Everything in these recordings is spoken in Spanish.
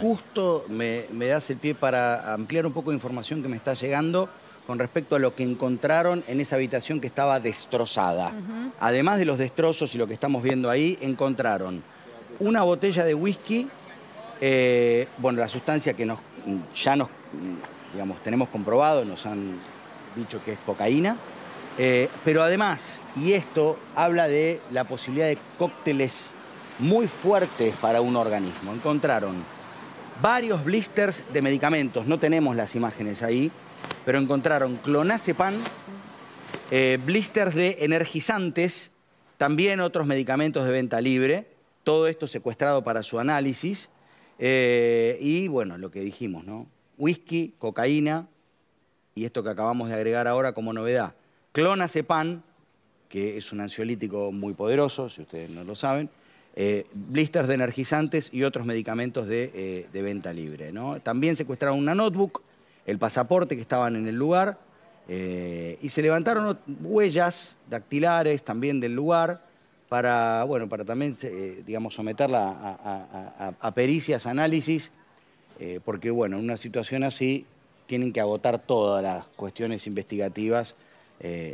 Justo me, das el pie para ampliar un poco de información que me está llegando con respecto a lo que encontraron en esa habitación que estaba destrozada. Además de los destrozos y lo que estamos viendo ahí, encontraron una botella de whisky, eh, bueno, la sustancia que nos, ya nos, digamos, tenemos comprobado, nos han dicho que es cocaína, eh, pero además, y esto habla de la posibilidad de cócteles muy fuertes para un organismo, encontraron varios blisters de medicamentos. No tenemos las imágenes ahí, pero encontraron clonazepam, eh, blisters de energizantes, también otros medicamentos de venta libre. Todo esto secuestrado para su análisis. Eh, y bueno, lo que dijimos, ¿no? Whisky, cocaína y esto que acabamos de agregar ahora como novedad. Clonazepam, que es un ansiolítico muy poderoso, si ustedes no lo saben eh, blisters de energizantes y otros medicamentos de, eh, venta libre. También secuestraron una notebook, el pasaporte que estaban en el lugar, eh, y se levantaron huellas dactilares también del lugar para, bueno, para también, eh, digamos, someterla a, pericias, análisis, porque, bueno, en una situación así tienen que agotar todas las cuestiones investigativas.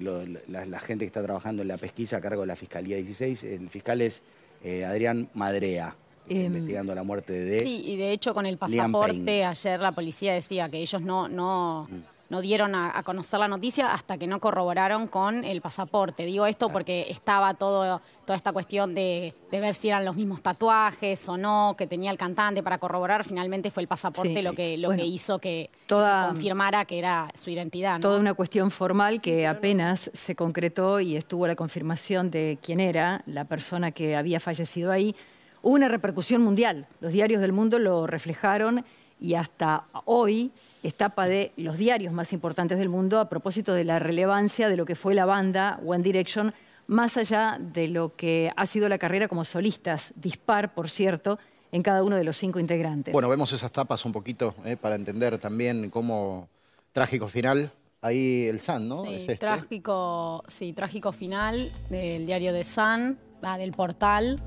la, gente que está trabajando en la pesquisa a cargo de la Fiscalía 16, el fiscal es eh, Adrián Madrea. Em, investigando la muerte de. Sí, y de hecho con el pasaporte ayer la policía decía que ellos no, no, mm no dieron a, conocer la noticia hasta que no corroboraron con el pasaporte. Digo esto porque estaba todo, toda esta cuestión de, ver si eran los mismos tatuajes o no, que tenía el cantante para corroborar. Finalmente fue el pasaporte lo, que, hizo que se confirmara que era su identidad. Toda una cuestión formal que apenas se concretó y estuvo la confirmación de quién era la persona que había fallecido ahí. Hubo una repercusión mundial. Los diarios del mundo lo reflejaron y hasta hoy es tapa de los diarios más importantes del mundo a propósito de la relevancia de lo que fue la banda One Direction, más allá de lo que ha sido la carrera como solistas, dispar, por cierto, en cada uno de los cinco integrantes. Bueno, vemos esas tapas un poquito eh, para entender también cómo trágico final. Ahí el San, ¿no? Sí, este. trágico, sí, trágico final del diario de San, ah, del portal,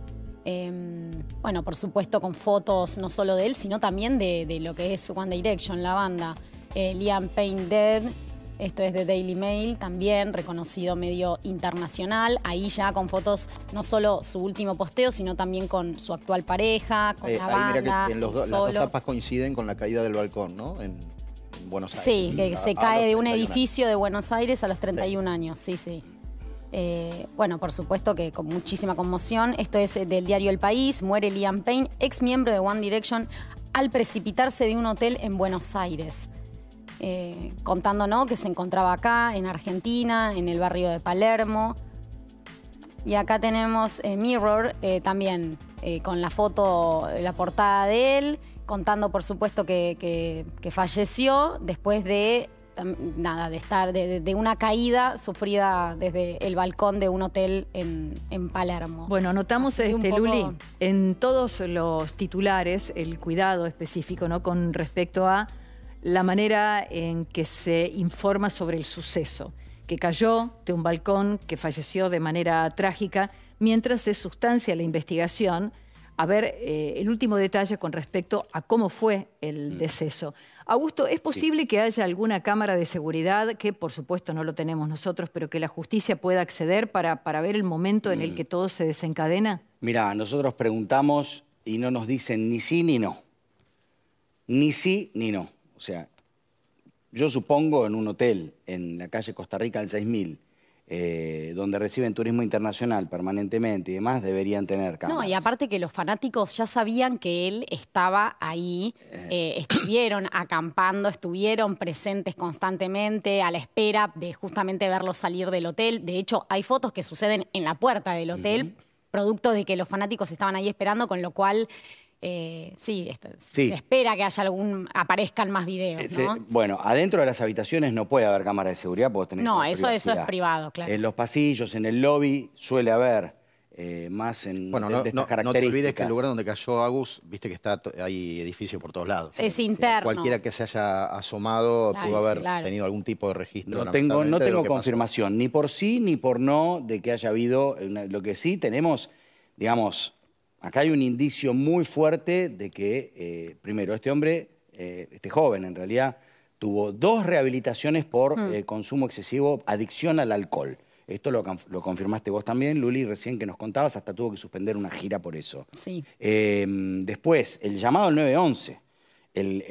Em, bueno, por supuesto con fotos no solo de él, sino también de, lo que es One Direction, la banda. Eh, Liam Payne Dead, esto es de Daily Mail, también reconocido medio internacional. Ahí ya con fotos, no solo su último posteo, sino también con su actual pareja, con eh, la banda. en las dos tapas coinciden con la caída del balcón, ¿no? En, Buenos Aires. Sí, que se cae de un edificio de Buenos Aires a los 31 años, sí, sí. Eh, bueno, por supuesto que con muchísima conmoción. Esto es eh, del diario El País. Muere Liam Payne, ex miembro de One Direction, al precipitarse de un hotel en Buenos Aires. Eh, contando ¿no? que se encontraba acá, en Argentina, en el barrio de Palermo. Y acá tenemos Mirror también con la foto, la portada de él, contando por supuesto que falleció después de nada, de estar, de, una caída sufrida desde el balcón de un hotel en, Palermo. Bueno, notamos, este, Luli, en todos los titulares el cuidado específico, ¿no? Con respecto a la manera en que se informa sobre el suceso, que cayó de un balcón, que falleció de manera trágica, mientras se sustancia la investigación a ver eh, el último detalle con respecto a cómo fue el mm. deceso. Augusto, ¿es posible que haya alguna cámara de seguridad, que por supuesto no lo tenemos nosotros, pero que la justicia pueda acceder para, ver el momento en el mm. que todo se desencadena? Mira, nosotros preguntamos y no nos dicen ni sí ni no. Ni sí ni no. O sea, yo supongo en un hotel en la calle Costa Rica del 6000, eh, donde reciben turismo internacional permanentemente y demás, deberían tener cámaras. No, y aparte que los fanáticos ya sabían que él estaba ahí, eh. Eh, estuvieron acampando, estuvieron presentes constantemente a la espera de justamente verlo salir del hotel. De hecho, hay fotos que suceden en la puerta del hotel. producto de que los fanáticos estaban ahí esperando, con lo cual eh, sí, este, se espera que haya algún, aparezcan más videos. Eh, bueno, adentro de las habitaciones no puede haber cámara de seguridad porque tener No, eso, eso es privado, claro. En los pasillos, en el lobby suele haber eh, más en bueno, de, no, estas características. no, te olvides que el lugar donde cayó Agus, viste que está hay edificio por todos lados. Es interno. Cualquiera que se haya asomado pudo haber tenido algún tipo de registro. No tengo, no tengo confirmación, ni por sí ni por no, de que haya habido. lo que sí tenemos, digamos acá hay un indicio muy fuerte de que, eh, primero, este hombre, eh, este joven en realidad, tuvo dos rehabilitaciones por mm. eh, consumo excesivo, adicción al alcohol. Esto lo, confirmaste vos también, Luli, recién que nos contabas, hasta tuvo que suspender una gira por eso. Sí. Em, después, el llamado al 911. El,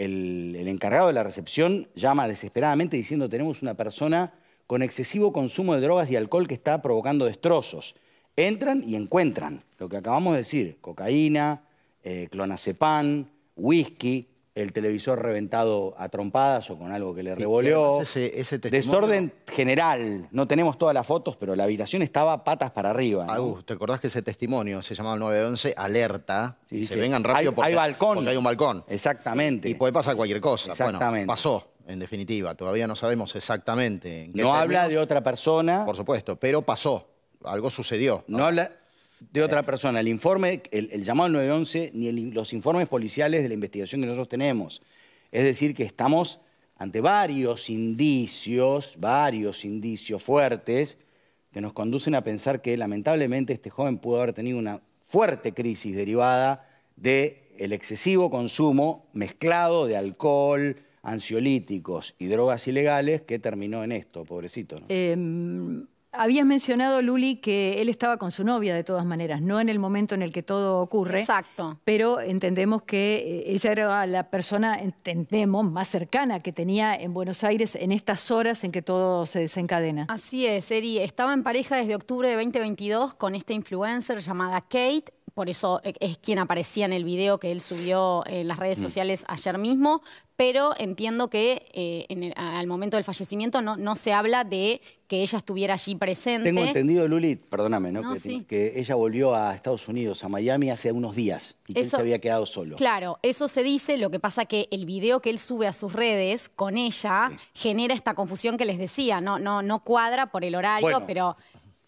el encargado de la recepción llama desesperadamente diciendo tenemos una persona con excesivo consumo de drogas y alcohol que está provocando destrozos entran y encuentran lo que acabamos de decir, cocaína, eh, clonazepam, whisky, el televisor reventado a trompadas o con algo que le revolvió. Desorden general. No tenemos todas las fotos, pero la habitación estaba patas para arriba. Agus, ¿te acordás que ese testimonio se llamaba el 911 alerta? si se vengan rápido porque, hay balcón. un balcón. Exactamente. y puede pasar cualquier cosa. Bueno, pasó. En definitiva, todavía no sabemos exactamente. no habla de otra persona. Por supuesto, pero pasó algo sucedió. No, habla de otra persona. El informe, el, llamado al 911, ni los informes policiales de la investigación que nosotros tenemos. Es decir, que estamos ante varios indicios, varios indicios fuertes que nos conducen a pensar que lamentablemente este joven pudo haber tenido una fuerte crisis derivada del el excesivo consumo mezclado de alcohol, ansiolíticos y drogas ilegales que terminó en esto, pobrecito. Eh, Habías mencionado, Luli, que él estaba con su novia de todas maneras, no en el momento en el que todo ocurre. Exacto. Pero entendemos que eh, ella era la persona, entendemos, más cercana que tenía en Buenos Aires en estas horas en que todo se desencadena. Así es, Eri. Estaba en pareja desde octubre de 2022 con esta influencer llamada Kate por eso eh, es quien aparecía en el video que él subió en las redes mm. sociales ayer mismo, pero entiendo que eh, al momento del fallecimiento no, no se habla de que ella estuviera allí presente. Tengo entendido, Luli, perdóname, que, ella volvió a Estados Unidos, a Miami, hace unos días y que él se había quedado solo. Claro, eso se dice, lo que pasa que el video que él sube a sus redes con ella genera esta confusión que les decía, no, no, no cuadra por el horario, pero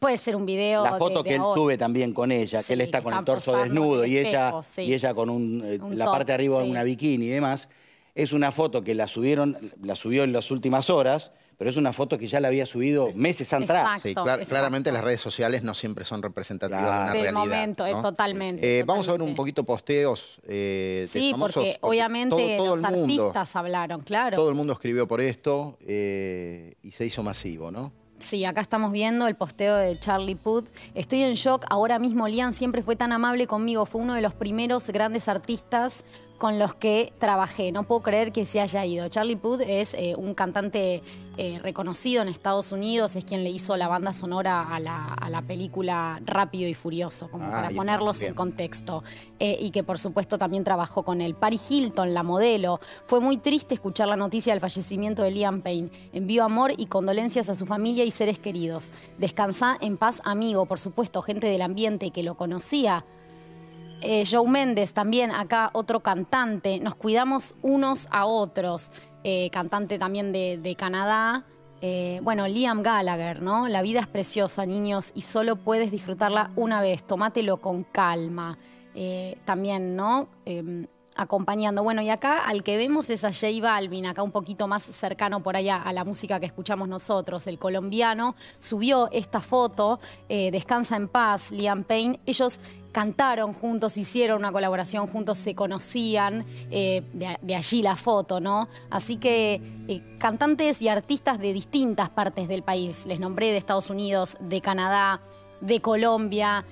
Puede ser un video. La foto que él sube también con ella, que él está con el torso desnudo y, ella, y ella con un, eh, la parte de arriba de una bikini y demás. Es una foto que la subieron, la subió en las últimas horas, pero es una foto que ya la había subido meses atrás. claramente las redes sociales no siempre son representativas de una realidad. momento, eh, totalmente, eh, Vamos a ver un poquito posteos sí, porque obviamente los artistas hablaron, claro. Todo el mundo escribió por esto y se hizo masivo, ¿no? Sí, acá estamos viendo el posteo de Charlie Puth. Estoy en shock. Ahora mismo Liam siempre fue tan amable conmigo. Fue uno de los primeros grandes artistas con los que trabajé. No puedo creer que se haya ido. Charlie Puth es eh, un cantante eh, reconocido en Estados Unidos, es quien le hizo la banda sonora a la, película Rápido y Furioso, como ah, para ponerlos en contexto. Eh, y que por supuesto también trabajó con él. Paris Hilton, la modelo. Fue muy triste escuchar la noticia del fallecimiento de Liam Payne. Envío amor y condolencias a su familia y seres queridos. Descansa en paz, amigo, por supuesto, gente del ambiente que lo conocía. Eh, Joe Méndez también, acá otro cantante. Nos cuidamos unos a otros. Eh, cantante también de, Canadá. Eh, bueno, Liam Gallagher, ¿no? La vida es preciosa, niños, y solo puedes disfrutarla una vez. tómatelo con calma. también, ¿no? Em, acompañando. Bueno, y acá al que vemos es a Jay Balvin, acá un poquito más cercano por allá a la música que escuchamos nosotros. El colombiano subió esta foto, eh, Descansa en paz, Liam Payne. Ellos cantaron juntos, hicieron una colaboración juntos, se conocían, eh, de, allí la foto, ¿no? Así que eh, cantantes y artistas de distintas partes del país, les nombré de Estados Unidos, de Canadá, de Colombia,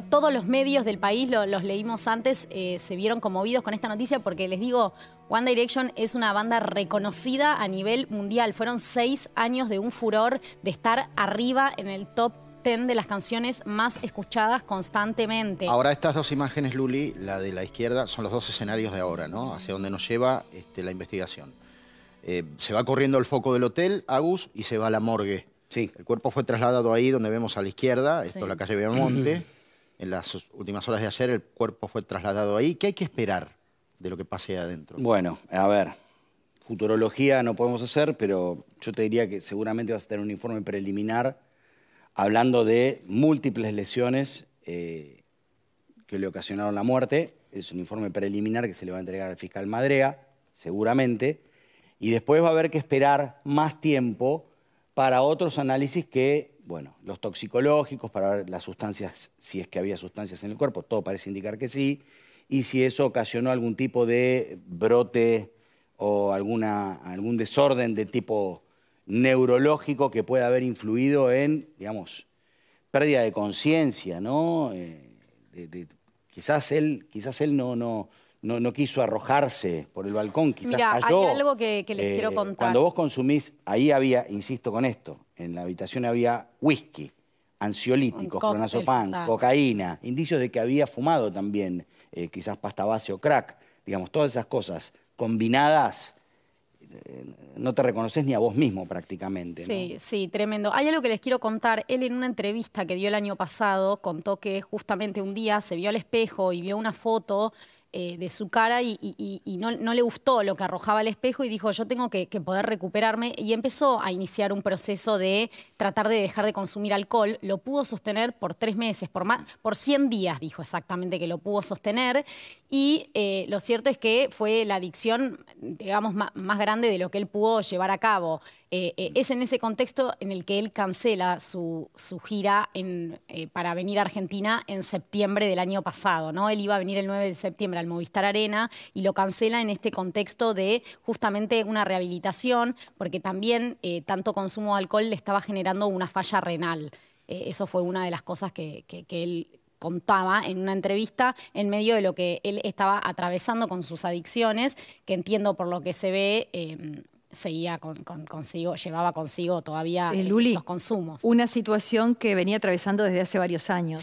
todos los medios del país, los leímos antes, eh, se vieron conmovidos con esta noticia porque les digo, One Direction es una banda reconocida a nivel mundial. Fueron seis años de un furor de estar arriba en el top ten de las canciones más escuchadas constantemente. Ahora estas dos imágenes, Luli, la de la izquierda, son los dos escenarios de ahora, ¿no? Hacia donde nos lleva este, la investigación. Eh, se va corriendo el foco del hotel, Agus, y se va a la morgue. Sí. El cuerpo fue trasladado ahí, donde vemos a la izquierda, esto es la calle Beamonte. en las últimas horas de ayer el cuerpo fue trasladado ahí. ¿Qué hay que esperar de lo que pase ahí adentro? Bueno, a ver, futurología no podemos hacer, pero yo te diría que seguramente vas a tener un informe preliminar hablando de múltiples lesiones eh, que le ocasionaron la muerte. Es un informe preliminar que se le va a entregar al fiscal Madrea, seguramente. Y después va a haber que esperar más tiempo para otros análisis que, bueno, los toxicológicos, para ver las sustancias, si es que había sustancias en el cuerpo, todo parece indicar que sí, y si eso ocasionó algún tipo de brote o alguna, algún desorden de tipo neurológico que pueda haber influido en, digamos, pérdida de conciencia, ¿no? Eh, quizás él, quizás él no, no, no, quiso arrojarse por el balcón, quizás hay algo que, les eh, quiero contar. Cuando vos consumís, ahí había, insisto con esto, en la habitación había whisky, ansiolíticos, cóctel, cocaína, indicios de que había fumado también, eh, quizás pasta base o crack, digamos, todas esas cosas combinadas eh, no te reconoces ni a vos mismo prácticamente. Sí, sí, tremendo. Hay algo que les quiero contar. Él en una entrevista que dio el año pasado contó que justamente un día se vio al espejo y vio una foto eh, de su cara y, no, le gustó lo que arrojaba al espejo y dijo, yo tengo que, poder recuperarme y empezó a iniciar un proceso de tratar de dejar de consumir alcohol. Lo pudo sostener por tres meses, por, más, por 100 días, dijo exactamente que lo pudo sostener y eh, lo cierto es que fue la adicción, digamos, más, grande de lo que él pudo llevar a cabo. Eh, es en ese contexto en el que él cancela su, su gira para venir a Argentina en septiembre del año pasado, ¿no? Él iba a venir el 9 de septiembre al Movistar Arena y lo cancela en este contexto de justamente una rehabilitación, porque también eh, tanto consumo de alcohol le estaba generando una falla renal. Eh, eso fue una de las cosas que, él contaba en una entrevista en medio de lo que él estaba atravesando con sus adicciones, que entiendo por lo que se ve. Em, seguía con, consigo, llevaba consigo todavía eh, los consumos. Una situación que venía atravesando desde hace varios años.